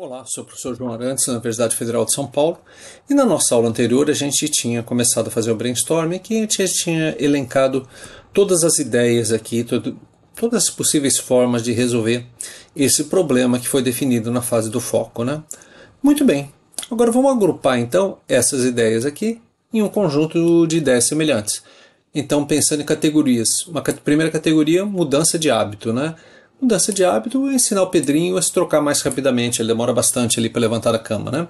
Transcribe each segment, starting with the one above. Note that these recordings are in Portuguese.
Olá, sou o professor João Arantes, da Universidade Federal de São Paulo, e na nossa aula anterior a gente tinha começado a fazer o brainstorming que a gente tinha elencado todas as ideias aqui, todo, todas as possíveis formas de resolver esse problema que foi definido na fase do foco, né? Muito bem, agora vamos agrupar então essas ideias aqui em um conjunto de ideias semelhantes. Então, pensando em categorias, uma primeira categoria, mudança de hábito, né? Mudança de hábito é ensinar o Pedrinho a se trocar mais rapidamente, ele demora bastante ali para levantar a cama, né?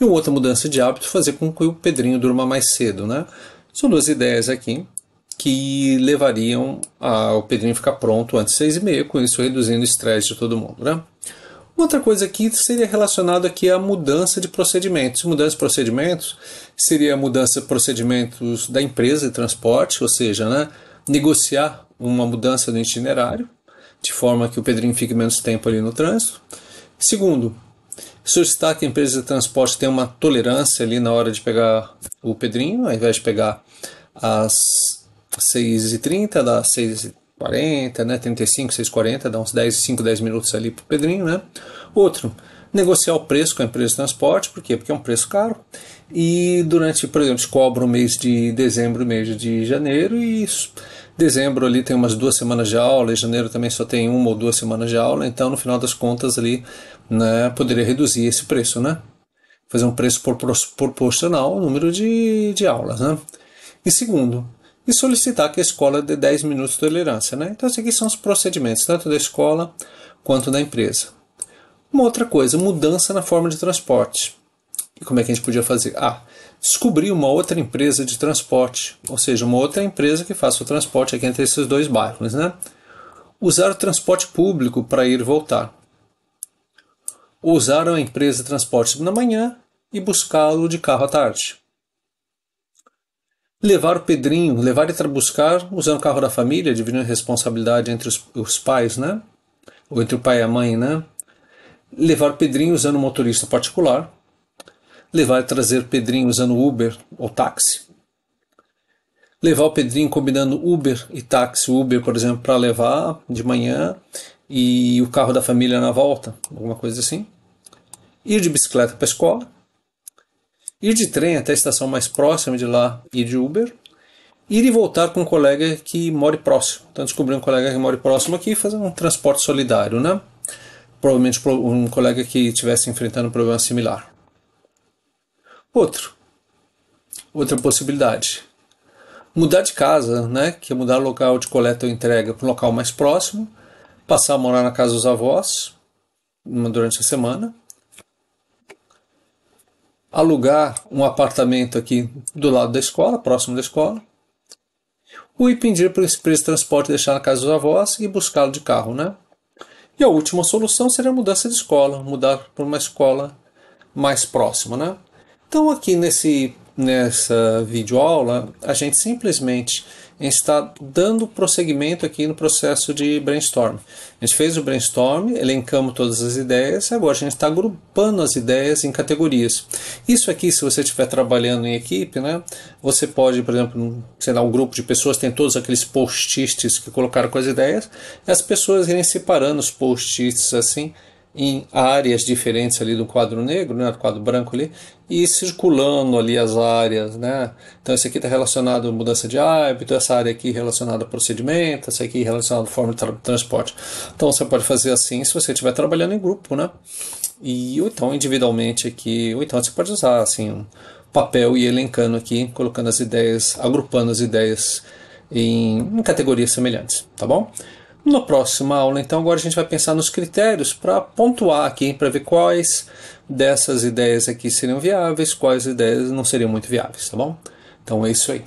E uma outra mudança de hábito é fazer com que o Pedrinho durma mais cedo, né? São duas ideias aqui que levariam ao Pedrinho ficar pronto antes de seis e meia, com isso reduzindo o estresse de todo mundo, né? Outra coisa aqui seria relacionada aqui à mudança de procedimentos. Mudança de procedimentos seria a mudança de procedimentos da empresa de transporte, ou seja, né, negociar uma mudança no itinerário, de forma que o Pedrinho fique menos tempo ali no trânsito. Segundo, solicitar que a empresa de transporte tenha uma tolerância ali na hora de pegar o Pedrinho, ao invés de pegar às 6h30, dá 6h40, né? 35, 6h40, dá uns 10, 5, 10 minutos ali para o Pedrinho, né? Outro, negociar o preço com a empresa de transporte, por quê? Porque é um preço caro. E durante, por exemplo, cobro cobra o mês de dezembro e o mês de janeiro, e dezembro ali tem umas duas semanas de aula, e janeiro também só tem uma ou duas semanas de aula, então no final das contas ali né, poderia reduzir esse preço, né? Fazer um preço proporcional ao número de, de aulas, né? E segundo, e solicitar que a escola dê 10 minutos de tolerância. Né? Então, esses assim, aqui são os procedimentos, tanto da escola quanto da empresa. Uma outra coisa, mudança na forma de transporte. E como é que a gente podia fazer? Ah, descobrir uma outra empresa de transporte, ou seja, uma outra empresa que faça o transporte aqui entre esses dois bairros, né? Usar o transporte público para ir e voltar. Usar uma empresa de transporte na manhã e buscá-lo de carro à tarde. Levar o Pedrinho, levar e buscar usando o carro da família, dividindo a responsabilidade entre os, os pais, né? Ou entre o pai e a mãe, né? levar Pedrinho usando motorista particular, levar e trazer Pedrinho usando Uber ou táxi, levar o Pedrinho combinando Uber e táxi, Uber, por exemplo, para levar de manhã e o carro da família na volta, alguma coisa assim, ir de bicicleta para a escola, ir de trem até a estação mais próxima de lá ir de Uber, ir e voltar com um colega que mora próximo. Então descobrir um colega que mora próximo aqui e fazer um transporte solidário, né? provavelmente um colega que estivesse enfrentando um problema similar. Outro, outra possibilidade, mudar de casa, né, que é mudar o local de coleta ou entrega para um local mais próximo, passar a morar na casa dos avós durante a semana, alugar um apartamento aqui do lado da escola, próximo da escola, ou ir pedir para o empresa de transporte deixar na casa dos avós e buscá-lo de carro, né? E a última solução seria a mudança de escola, mudar para uma escola mais próxima, né? Então aqui nesse nessa videoaula, a gente simplesmente a gente está dando prosseguimento aqui no processo de brainstorm. A gente fez o brainstorm, elencamos todas as ideias, agora a gente está agrupando as ideias em categorias. Isso aqui, se você estiver trabalhando em equipe, né, você pode, por exemplo, sei lá, um grupo de pessoas tem todos aqueles post-its que colocaram com as ideias, as pessoas irem separando os post-its assim, em áreas diferentes ali do quadro negro, né, do quadro branco ali, e circulando ali as áreas, né? Então esse aqui está relacionado à mudança de hábito, então, essa área aqui relacionada a procedimento, essa aqui relacionada à forma de tra transporte. Então você pode fazer assim se você estiver trabalhando em grupo, né? E ou então individualmente aqui, ou então você pode usar assim um papel e elencando aqui, colocando as ideias, agrupando as ideias em, em categorias semelhantes, tá bom? Na próxima aula, então, agora a gente vai pensar nos critérios para pontuar aqui, para ver quais dessas ideias aqui seriam viáveis, quais ideias não seriam muito viáveis, tá bom? Então é isso aí.